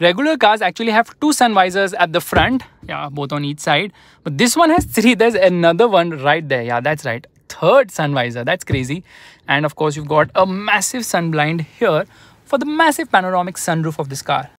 Regular cars actually have two sun visors at the front, yeah, both on each side. But this one has three. There's another one right there. Yeah, that's right. Third sun visor. That's crazy. And of course, you've got a massive sun blind here for the massive panoramic sunroof of this car.